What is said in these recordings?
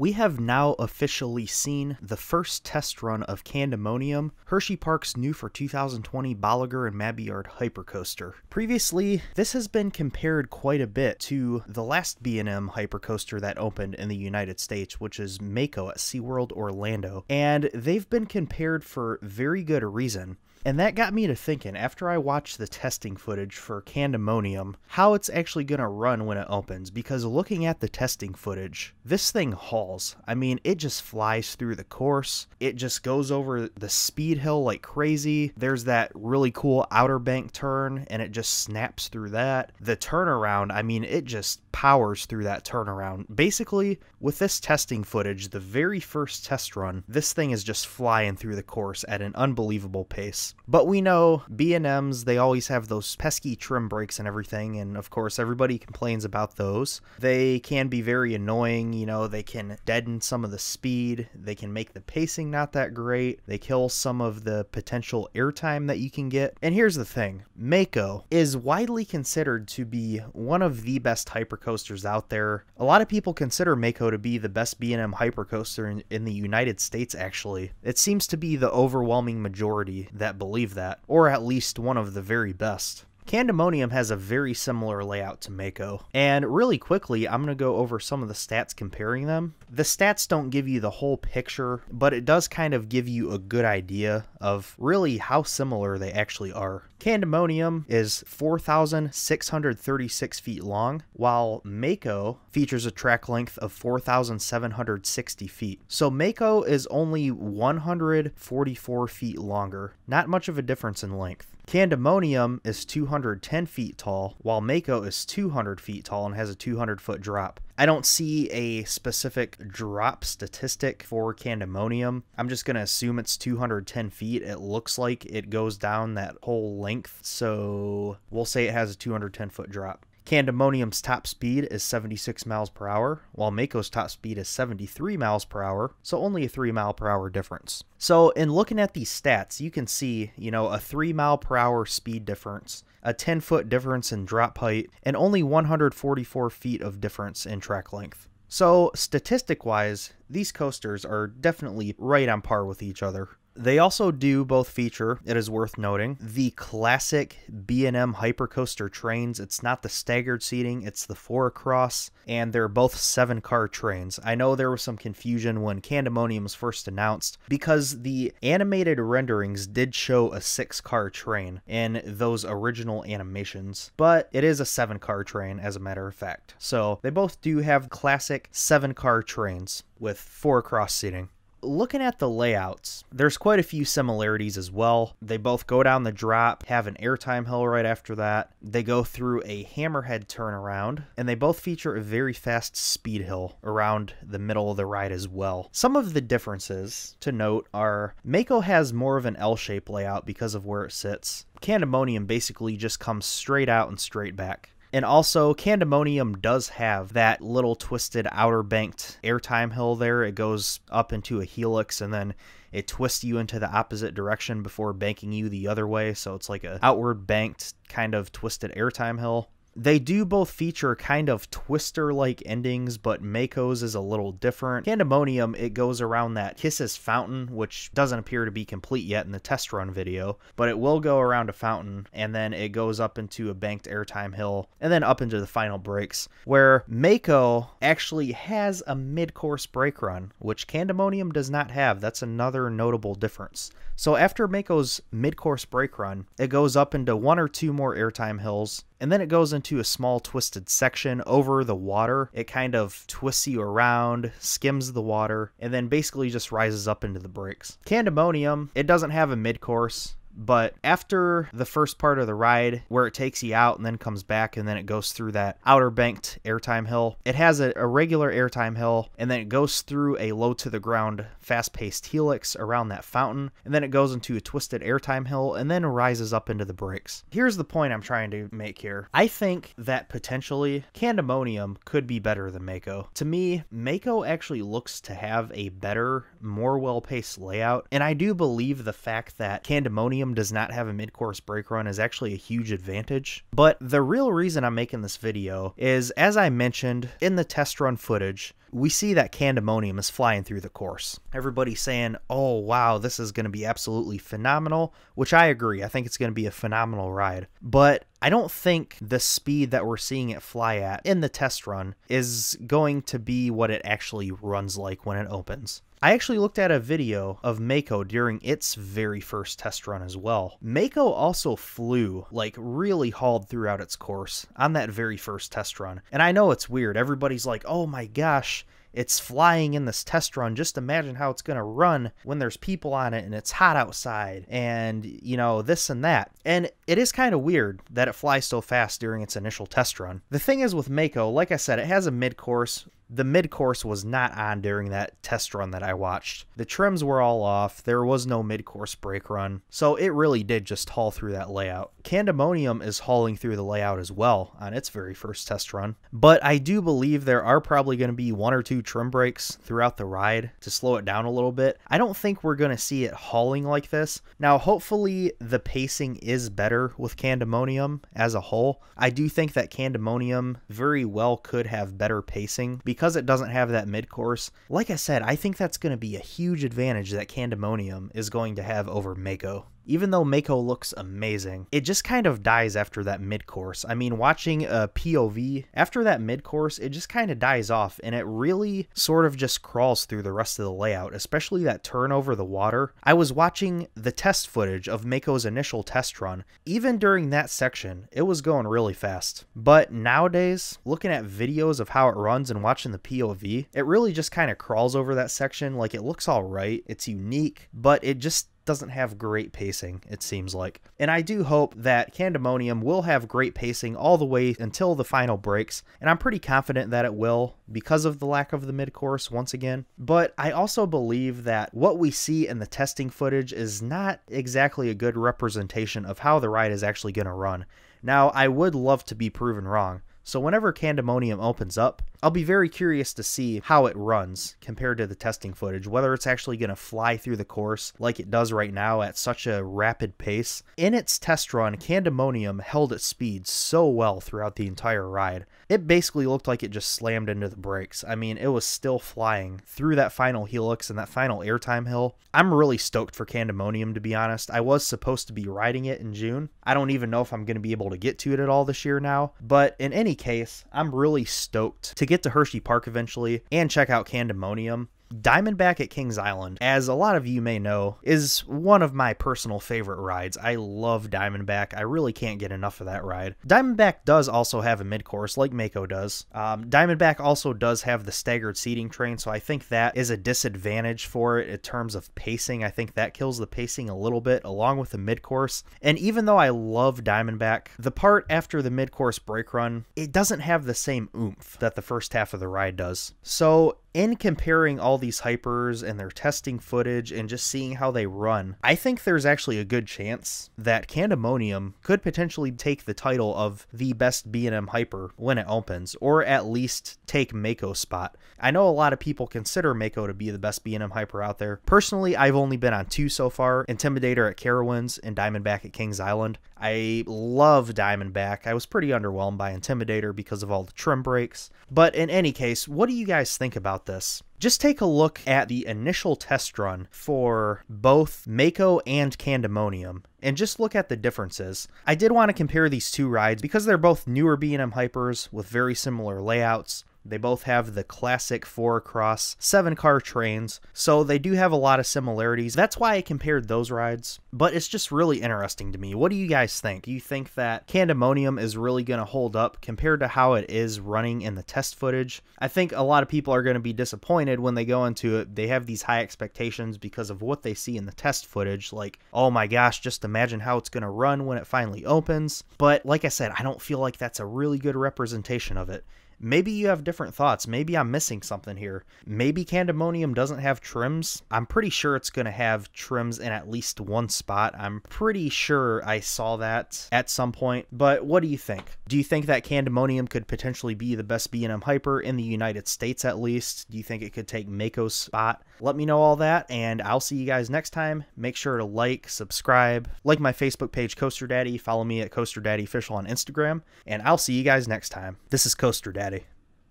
We have now officially seen the first test run of Candemonium, Hershey Park's new for 2020 Bolliger and Mabillard Hypercoaster. Previously, this has been compared quite a bit to the last B&M Hypercoaster that opened in the United States, which is Mako at SeaWorld Orlando, and they've been compared for very good reason. And that got me to thinking after I watched the testing footage for Candemonium how it's actually going to run when it opens because looking at the testing footage, this thing hauls. I mean, it just flies through the course. It just goes over the speed hill like crazy. There's that really cool outer bank turn and it just snaps through that. The turnaround, I mean, it just powers through that turnaround. Basically, with this testing footage, the very first test run, this thing is just flying through the course at an unbelievable pace. But we know B&Ms, they always have those pesky trim brakes and everything, and of course everybody complains about those. They can be very annoying, you know, they can deaden some of the speed, they can make the pacing not that great, they kill some of the potential airtime that you can get. And here's the thing, Mako is widely considered to be one of the best hypercoasters out there. A lot of people consider Mako to be the best B&M hypercoaster in, in the United States actually. It seems to be the overwhelming majority that believe that, or at least one of the very best. Candemonium has a very similar layout to Mako. And really quickly, I'm going to go over some of the stats comparing them. The stats don't give you the whole picture, but it does kind of give you a good idea of really how similar they actually are. Candemonium is 4,636 feet long, while Mako features a track length of 4,760 feet. So Mako is only 144 feet longer, not much of a difference in length. Candemonium is 210 feet tall, while Mako is 200 feet tall and has a 200 foot drop. I don't see a specific drop statistic for Candemonium. I'm just going to assume it's 210 feet. It looks like it goes down that whole length, so we'll say it has a 210 foot drop. Candemonium's top speed is 76 miles per hour, while Mako's top speed is 73 miles per hour, so only a 3 mile per hour difference. So in looking at these stats, you can see, you know, a 3 mile per hour speed difference, a 10 foot difference in drop height, and only 144 feet of difference in track length. So, statistic wise, these coasters are definitely right on par with each other. They also do both feature, it is worth noting, the classic B&M Hypercoaster trains. It's not the staggered seating, it's the four across, and they're both seven car trains. I know there was some confusion when Candemonium was first announced because the animated renderings did show a six car train in those original animations, but it is a seven car train as a matter of fact. So they both do have classic seven car trains with four cross seating. Looking at the layouts, there's quite a few similarities as well. They both go down the drop, have an airtime hill right after that. They go through a hammerhead turnaround, and they both feature a very fast speed hill around the middle of the ride as well. Some of the differences to note are Mako has more of an L-shaped layout because of where it sits. Candemonium basically just comes straight out and straight back. And also, Candemonium does have that little twisted outer banked airtime hill there. It goes up into a helix and then it twists you into the opposite direction before banking you the other way. So it's like an outward banked kind of twisted airtime hill. They do both feature kind of twister like endings, but Mako's is a little different. Pandemonium, it goes around that Kisses Fountain, which doesn't appear to be complete yet in the test run video, but it will go around a fountain and then it goes up into a banked airtime hill and then up into the final breaks, where Mako actually has a mid course break run, which Pandemonium does not have. That's another notable difference. So after Mako's mid course break run, it goes up into one or two more airtime hills and then it goes into a small twisted section over the water. It kind of twists you around, skims the water, and then basically just rises up into the bricks. Candemonium, it doesn't have a mid course. But after the first part of the ride, where it takes you out and then comes back, and then it goes through that outer banked airtime hill, it has a, a regular airtime hill, and then it goes through a low to the ground, fast paced helix around that fountain, and then it goes into a twisted airtime hill, and then rises up into the bricks. Here's the point I'm trying to make here I think that potentially Candemonium could be better than Mako. To me, Mako actually looks to have a better more well paced layout. And I do believe the fact that Candemonium does not have a mid course break run is actually a huge advantage. But the real reason I'm making this video is, as I mentioned in the test run footage, we see that Candemonium is flying through the course. Everybody's saying, oh wow, this is going to be absolutely phenomenal, which I agree. I think it's going to be a phenomenal ride. But I don't think the speed that we're seeing it fly at in the test run is going to be what it actually runs like when it opens. I actually looked at a video of Mako during its very first test run as well. Mako also flew, like really hauled throughout its course on that very first test run. And I know it's weird. Everybody's like, oh my gosh, it's flying in this test run. Just imagine how it's going to run when there's people on it and it's hot outside and, you know, this and that. And it is kind of weird that it flies so fast during its initial test run. The thing is with Mako, like I said, it has a mid course the mid course was not on during that test run that I watched. The trims were all off, there was no mid course brake run, so it really did just haul through that layout. Candemonium is hauling through the layout as well on its very first test run, but I do believe there are probably going to be one or two trim brakes throughout the ride to slow it down a little bit. I don't think we're going to see it hauling like this. Now, hopefully, the pacing is better with Candemonium as a whole. I do think that Candemonium very well could have better pacing because because it doesn't have that mid course, like I said, I think that's going to be a huge advantage that Candemonium is going to have over Mako. Even though Mako looks amazing, it just kind of dies after that mid-course. I mean, watching a POV, after that mid-course, it just kind of dies off, and it really sort of just crawls through the rest of the layout, especially that turn over the water. I was watching the test footage of Mako's initial test run. Even during that section, it was going really fast. But nowadays, looking at videos of how it runs and watching the POV, it really just kind of crawls over that section. Like, it looks alright, it's unique, but it just doesn't have great pacing, it seems like. And I do hope that Candemonium will have great pacing all the way until the final breaks, and I'm pretty confident that it will because of the lack of the mid course once again. But I also believe that what we see in the testing footage is not exactly a good representation of how the ride is actually going to run. Now, I would love to be proven wrong, so whenever Candemonium opens up, I'll be very curious to see how it runs compared to the testing footage, whether it's actually going to fly through the course like it does right now at such a rapid pace. In its test run, Candemonium held its speed so well throughout the entire ride. It basically looked like it just slammed into the brakes. I mean, it was still flying through that final helix and that final airtime hill. I'm really stoked for Candemonium, to be honest. I was supposed to be riding it in June. I don't even know if I'm going to be able to get to it at all this year now. But in any case, I'm really stoked to get to Hershey Park eventually and check out Candemonium. Diamondback at Kings Island, as a lot of you may know, is one of my personal favorite rides. I love Diamondback. I really can't get enough of that ride. Diamondback does also have a mid course, like Mako does. Um, Diamondback also does have the staggered seating train, so I think that is a disadvantage for it in terms of pacing. I think that kills the pacing a little bit, along with the mid course. And even though I love Diamondback, the part after the mid course break run, it doesn't have the same oomph that the first half of the ride does. So in comparing all these hypers and their testing footage and just seeing how they run, I think there's actually a good chance that Candemonium could potentially take the title of the best B&M hyper when it opens, or at least take Mako's spot. I know a lot of people consider Mako to be the best B&M hyper out there. Personally, I've only been on two so far, Intimidator at Carowinds and Diamondback at Kings Island. I love Diamondback. I was pretty underwhelmed by Intimidator because of all the trim breaks. But in any case, what do you guys think about this? Just take a look at the initial test run for both Mako and Candemonium and just look at the differences. I did want to compare these two rides because they're both newer B&M Hypers with very similar layouts. They both have the classic four across seven car trains, so they do have a lot of similarities. That's why I compared those rides, but it's just really interesting to me. What do you guys think? Do you think that Candemonium is really going to hold up compared to how it is running in the test footage? I think a lot of people are going to be disappointed when they go into it. They have these high expectations because of what they see in the test footage, like, oh my gosh, just imagine how it's going to run when it finally opens. But like I said, I don't feel like that's a really good representation of it. Maybe you have different thoughts. Maybe I'm missing something here. Maybe Candemonium doesn't have trims. I'm pretty sure it's going to have trims in at least one spot. I'm pretty sure I saw that at some point. But what do you think? Do you think that Candemonium could potentially be the best B&M Hyper in the United States at least? Do you think it could take Mako's spot? Let me know all that, and I'll see you guys next time. Make sure to like, subscribe, like my Facebook page, Coaster Daddy. Follow me at Coaster Daddy Official on Instagram, and I'll see you guys next time. This is Coaster Daddy.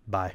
Bye.